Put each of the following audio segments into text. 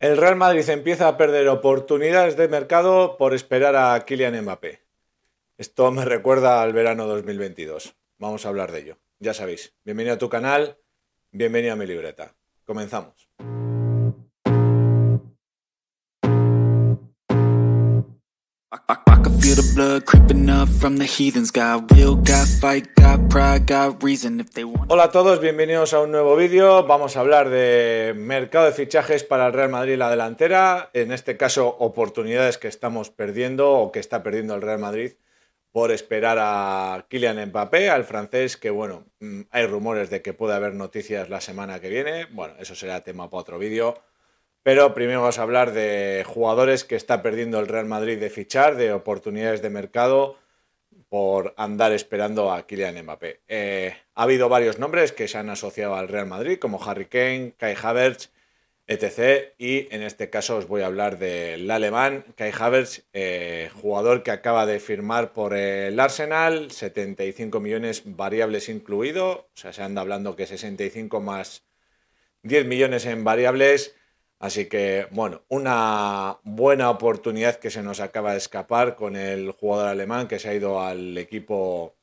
El Real Madrid empieza a perder oportunidades de mercado por esperar a Kylian Mbappé. Esto me recuerda al verano 2022. Vamos a hablar de ello. Ya sabéis, bienvenido a tu canal, bienvenido a mi libreta. Comenzamos. Hola a todos, bienvenidos a un nuevo vídeo. Vamos a hablar de mercado de fichajes para el Real Madrid la delantera. En este caso, oportunidades que estamos perdiendo o que está perdiendo el Real Madrid por esperar a Kylian Mbappé, al francés, que bueno, mm, hay rumores de que puede haber noticias la semana que viene. Bueno, eso será tema para otro vídeo. Pero primero vamos a hablar de jugadores que está perdiendo el Real Madrid de fichar, de oportunidades de mercado por andar esperando a Kylian Mbappé. Eh, ha habido varios nombres que se han asociado al Real Madrid, como Harry Kane, Kai Havertz, etc. Y en este caso os voy a hablar del alemán Kai Havertz, eh, jugador que acaba de firmar por el Arsenal, 75 millones variables incluido, o sea, se anda hablando que 65 más 10 millones en variables. Así que, bueno, una buena oportunidad que se nos acaba de escapar con el jugador alemán que se ha ido al equipo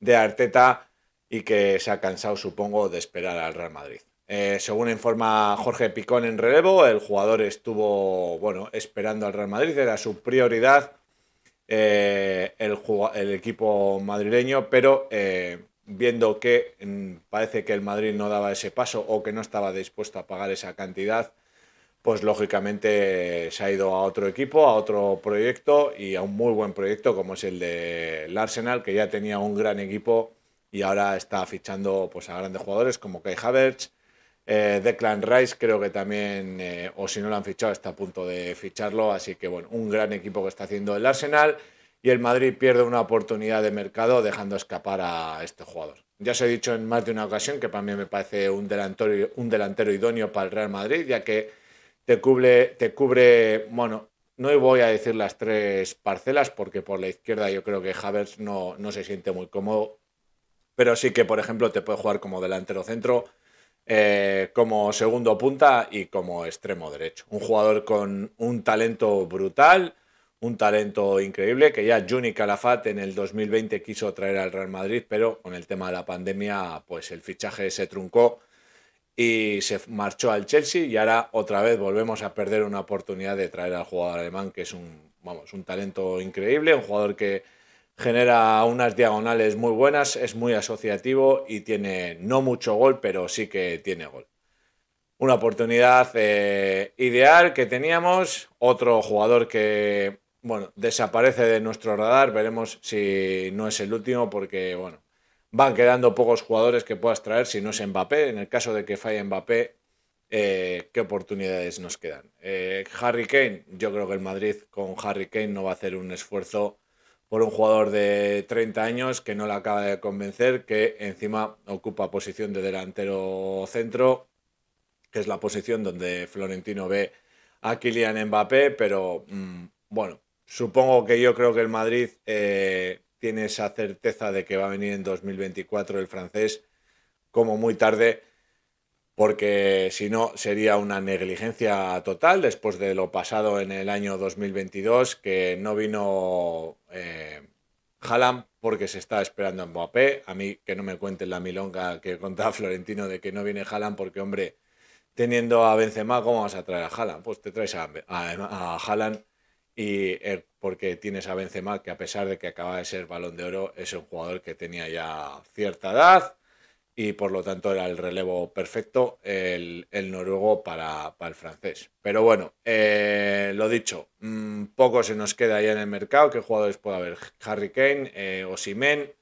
de Arteta y que se ha cansado, supongo, de esperar al Real Madrid. Eh, según informa Jorge Picón en relevo, el jugador estuvo bueno, esperando al Real Madrid, era su prioridad eh, el, equipo madrileño, pero eh, viendo que mm, parece que el Madrid no daba ese paso o que no estaba dispuesto a pagar esa cantidad, pues lógicamente se ha ido a otro equipo, a otro proyecto y a un muy buen proyecto como es el del de Arsenal, que ya tenía un gran equipo y ahora está fichando pues, a grandes jugadores como Kai Havertz, eh, Declan Rice creo que también, eh, o si no lo han fichado, está a punto de ficharlo, así que bueno, un gran equipo que está haciendo el Arsenal y el Madrid pierde una oportunidad de mercado dejando escapar a este jugador. Ya os he dicho en más de una ocasión que para mí me parece un un delantero idóneo para el Real Madrid, ya que te cubre, te cubre, bueno, no voy a decir las tres parcelas porque por la izquierda yo creo que Havers no, se siente muy cómodo, pero sí que, por ejemplo, te puede jugar como delantero centro, eh, como segundo punta y como extremo derecho. Un jugador con un talento brutal, un talento increíble, que ya Juni Calafat en el 2020 quiso traer al Real Madrid, pero con el tema de la pandemia, pues el fichaje se truncó y se marchó al Chelsea y ahora otra vez volvemos a perder una oportunidad de traer al jugador alemán que es un, vamos, un talento increíble, un jugador que genera unas diagonales muy buenas, es muy asociativo y tiene no mucho gol, pero sí que tiene gol. Una oportunidad eh, ideal que teníamos, otro jugador que bueno, desaparece de nuestro radar, veremos si no es el último porque bueno, van quedando pocos jugadores que puedas traer si no es Mbappé. En el caso de que falle Mbappé, eh, ¿qué oportunidades nos quedan? Eh, Harry Kane, yo creo que el Madrid con Harry Kane no va a hacer un esfuerzo por un jugador de 30 años que no le acaba de convencer, que encima ocupa posición de delantero centro, que es la posición donde Florentino ve a Kylian Mbappé, pero mm, bueno, supongo que yo creo que el Madrid eh, tiene esa certeza de que va a venir en 2024 el francés, como muy tarde, porque si no sería una negligencia total después de lo pasado en el año 2022, que no vino eh, porque se está esperando en Mbappé. A mí que no me cuenten la milonga que contaba Florentino de que no viene Haaland porque, hombre, teniendo a Benzema, ¿cómo vas a traer a Haaland? Pues te traes a, a, a y eh, porque tienes a Benzema, que a pesar de que acaba de ser balón de oro, es un jugador que tenía ya cierta edad y por lo tanto era el relevo perfecto el, noruego para, el francés. Pero bueno, eh, lo dicho, mm, poco se nos queda ya en el mercado. ¿Qué jugadores puede haber? Harry Kane, eh, o Simén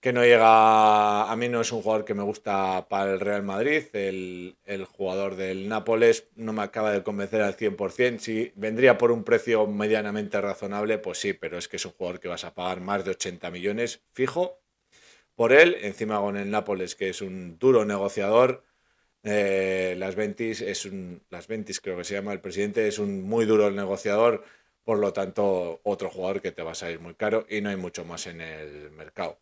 que no llega. A mí no es un jugador que me gusta para el Real Madrid. El, jugador del Nápoles no me acaba de convencer al 100%. Si vendría por un precio medianamente razonable, pues sí, pero es que es un jugador que vas a pagar más de 80 millones fijo por él. Encima con el Nápoles, que es un duro negociador. Eh, las Ventis es un. Las Ventis creo que se llama el presidente, es un muy duro negociador. Por lo tanto, otro jugador que te va a salir muy caro y no hay mucho más en el mercado.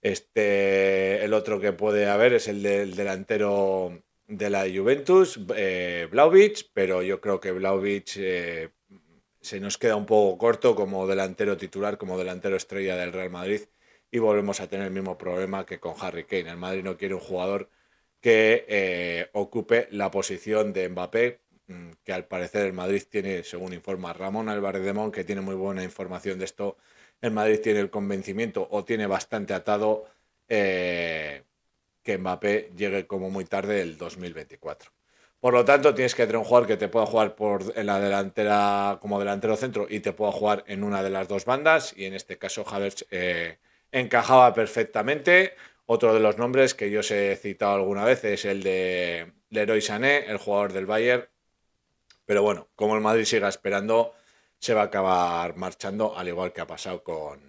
Este, el otro que puede haber es el del delantero de la Juventus, eh, pero yo creo que Blaovic eh, se nos queda un poco corto como delantero titular, como delantero estrella del Real Madrid y volvemos a tener el mismo problema que con Harry Kane. El Madrid no quiere un jugador que eh, ocupe la posición de Mbappé, mm, que al parecer el Madrid tiene, según informa Ramón Álvarez de que tiene muy buena información de esto, el Madrid tiene el convencimiento o tiene bastante atado eh, que Mbappé llegue como muy tarde el 2024. Por lo tanto, tienes que tener un jugador que te pueda jugar por, la delantera como delantero centro y te pueda jugar en una de las dos bandas. Y en este caso, Havertz eh, encajaba perfectamente. Otro de los nombres que yo os he citado alguna vez es el de Leroy Sané, el jugador del Bayern. Pero bueno, como el Madrid siga esperando, se va a acabar marchando, al igual que ha pasado con,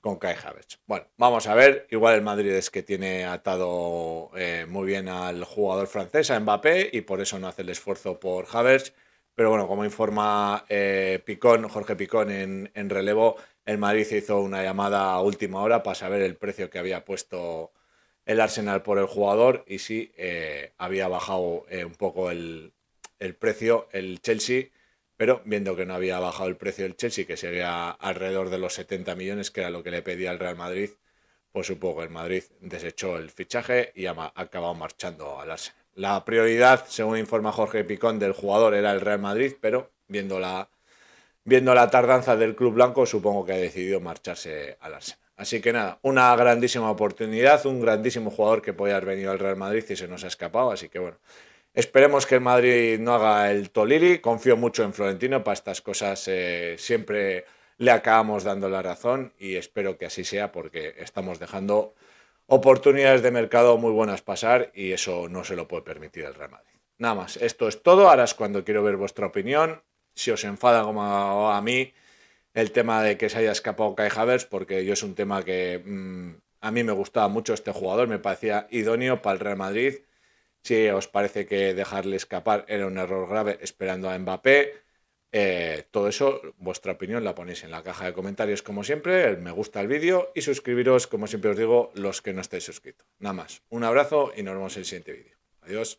con Kai Havertz. Bueno, vamos a ver. Igual el Madrid es que tiene atado eh, muy bien al jugador francés, a Mbappé, y por eso no hace el esfuerzo por Havertz. Pero bueno, como informa eh, Picón, Jorge Picón en, relevo, el Madrid hizo una llamada a última hora para saber el precio que había puesto el Arsenal por el jugador y si eh, había bajado un poco el, el precio el Chelsea pero viendo que no había bajado el precio del Chelsea, que sería alrededor de los 70 millones, que era lo que le pedía el Real Madrid, pues supongo que el Madrid desechó el fichaje y ha acabado marchando al Arsenal. La prioridad, según informa Jorge Picón, del jugador era el Real Madrid, pero viendo la, viendo la tardanza del club blanco, supongo que ha decidido marcharse al Arsenal. Así que nada, una grandísima oportunidad, un grandísimo jugador que podía haber venido al Real Madrid y se nos ha escapado, así que bueno, Esperemos que el Madrid no haga el Toliri. Confío mucho en Florentino. Para estas cosas eh, siempre le acabamos dando la razón y espero que así sea porque estamos dejando oportunidades de mercado muy buenas pasar y eso no se lo puede permitir el Real Madrid. Nada más, esto es todo. Ahora cuando quiero ver vuestra opinión. Si os enfada como a mí el tema de que se haya escapado Kai Havertz, porque yo es un tema que mm, a mí me gustaba mucho este jugador, me parecía idóneo para el Real Madrid si os parece que dejarle escapar era un error grave esperando a Mbappé, eh, todo eso, vuestra opinión la ponéis en la caja de comentarios como siempre, me gusta el vídeo y suscribiros como siempre os digo los que no estáis suscritos. Nada más, un abrazo y nos vemos en el siguiente vídeo. Adiós.